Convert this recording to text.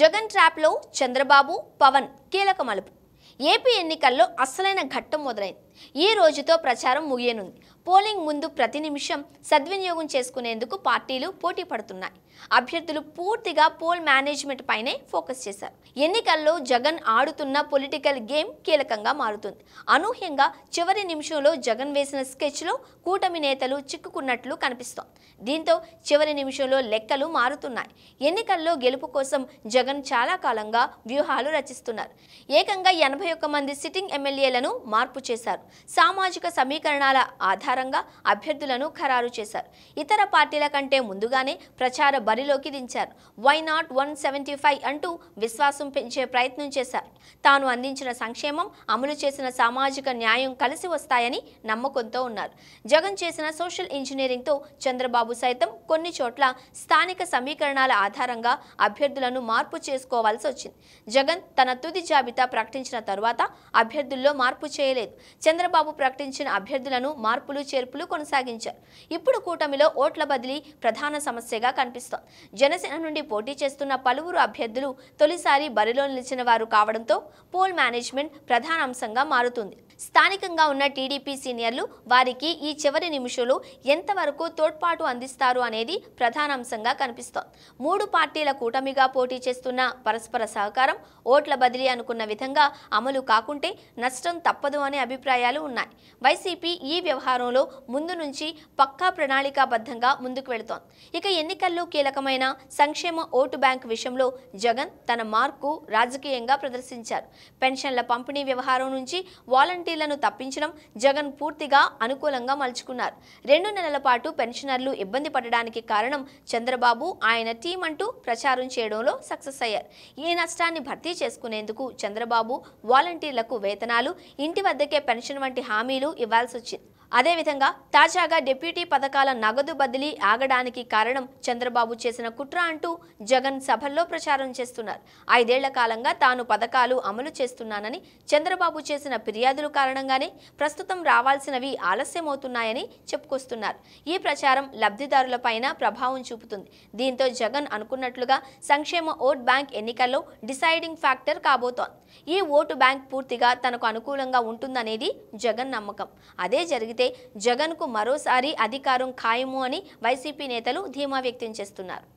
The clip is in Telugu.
జగన్ ట్రాప్ లో చంద్రబాబు పవన్ కీలక మలుపు ఏపీ ఎన్నికల్లో అసలైన ఘట్టం మొదలైంది ఈ రోజుతో ప్రచారం ముగియనుంది పోలింగ్ ముందు ప్రతి నిమిషం సద్వినియోగం చేసుకునేందుకు పార్టీలు పోటీ పడుతున్నాయి అభ్యర్థులు పూర్తిగా పోల్ మేనేజ్మెంట్ పైనే ఫోకస్ చేశారు ఎన్నికల్లో జగన్ ఆడుతున్న పొలిటికల్ గేమ్ కీలకంగా మారుతుంది అనూహ్యంగా చివరి నిమిషంలో జగన్ వేసిన స్కెచ్లో కూటమి నేతలు చిక్కుకున్నట్లు కనిపిస్తోంది దీంతో చివరి నిమిషంలో లెక్కలు మారుతున్నాయి ఎన్నికల్లో గెలుపు కోసం జగన్ చాలా కాలంగా వ్యూహాలు రచిస్తున్నారు ఏకంగా ఎనభై ఒక్క మంది సిట్టింగ్ ఎమ్మెల్యేలను మార్పు చేశారు సామాజిక సమీకరణాల ఆధారంగా అభ్యర్థులను ఖరారు చేశారు ఇతర పార్టీల కంటే ముందుగానే ప్రచార బరిలోకి దించారు why not one seventy five అంటూ విశ్వాసం పెంచే ప్రయత్నం చేశారు తాను అందించిన సంక్షేమం అమలు చేసిన సామాజిక న్యాయం కలిసి వస్తాయని నమ్మకంతో ఉన్నారు జగన్ చేసిన సోషల్ ఇంజనీరింగ్తో చంద్రబాబు సైతం కొన్ని చోట్ల స్థానిక సమీకరణాల ఆధారంగా అభ్యర్థులను మార్పు చేసుకోవాల్సి వచ్చింది జగన్ తన తుది జాబితా ప్రకటించిన తరువాత అభ్యర్థుల్లో మార్పు చేయలేదు చంద్రబాబు ప్రకటించిన అభ్యర్థులను మార్పులు చేర్పులు కొనసాగించారు ఇప్పుడు కూటమిలో ఓట్ల బదిలీ ప్రధాన సమస్యగా కనిపిస్తోంది జనసేన నుండి పోటీ చేస్తున్న పలువురు అభ్యర్థులు తొలిసారి బరిలో నిలిచిన వారు కావడంతో పోల్ మేనేజ్మెంట్ ప్రధాన అంశంగా మారుతుంది స్థానికంగా ఉన్న టీడీపీ సీనియర్లు వారికి ఈ చివరి నిమిషంలో ఎంతవరకు తోడ్పాటు అందిస్తారు అనేది ప్రధాన అంశంగా కనిపిస్తోంది మూడు పార్టీల కూటమిగా పోటీ చేస్తున్న పరస్పర సహకారం ఓట్ల బదిలీ అనుకున్న విధంగా అమలు కాకుంటే నష్టం తప్పదు అనే అభిప్రాయం అభిప్రాయాలు ఉన్నాయి వైసీపీ ఈ వ్యవహారంలో ముందు నుంచి పక్కా ప్రణాళికాబద్ధంగా ముందుకు వెళుతోంది ఇక ఎన్నికల్లో కీలకమైన సంక్షేమ ఓటు బ్యాంక్ విషయంలో జగన్ తన మార్కు రాజకీయంగా ప్రదర్శించారు పెన్షన్ల పంపిణీ వ్యవహారం నుంచి వాలంటీర్లను తప్పించడం జగన్ పూర్తిగా అనుకూలంగా మలుచుకున్నారు రెండు నెలల పాటు పెన్షనర్లు ఇబ్బంది పడడానికి కారణం చంద్రబాబు ఆయన టీం అంటూ ప్రచారం చేయడంలో సక్సెస్ అయ్యారు ఈ నష్టాన్ని భర్తీ చేసుకునేందుకు చంద్రబాబు వాలంటీర్లకు వేతనాలు ఇంటి వద్దకే పెన్షన్ వంటి హామీలు ఇవ్వాల్సి వచ్చింది అదేవిధంగా తాజాగా డిప్యూటీ పథకాల నగదు బదిలీ ఆగడానికి కారణం చంద్రబాబు చేసిన కుట్ర అంటూ జగన్ సభల్లో ప్రచారం చేస్తున్నారు ఐదేళ్ల కాలంగా తాను పథకాలు అమలు చేస్తున్నానని చంద్రబాబు చేసిన ఫిర్యాదుల కారణంగానే ప్రస్తుతం రావాల్సినవి ఆలస్యమవుతున్నాయని చెప్పుకొస్తున్నారు ఈ ప్రచారం లబ్ధిదారులపైన ప్రభావం చూపుతుంది దీంతో జగన్ అనుకున్నట్లుగా సంక్షేమ ఓట్ బ్యాంక్ ఎన్నికల్లో డిసైడింగ్ ఫ్యాక్టర్ కాబోతోంది ఈ ఓటు బ్యాంక్ పూర్తిగా తనకు అనుకూలంగా ఉంటుందనేది జగన్ నమ్మకం అదే జరిగితే చేస్తే జగన్కు మరోసారి అధికారం ఖాయము అని వైసీపీ నేతలు ధీమా వ్యక్తం చేస్తున్నారు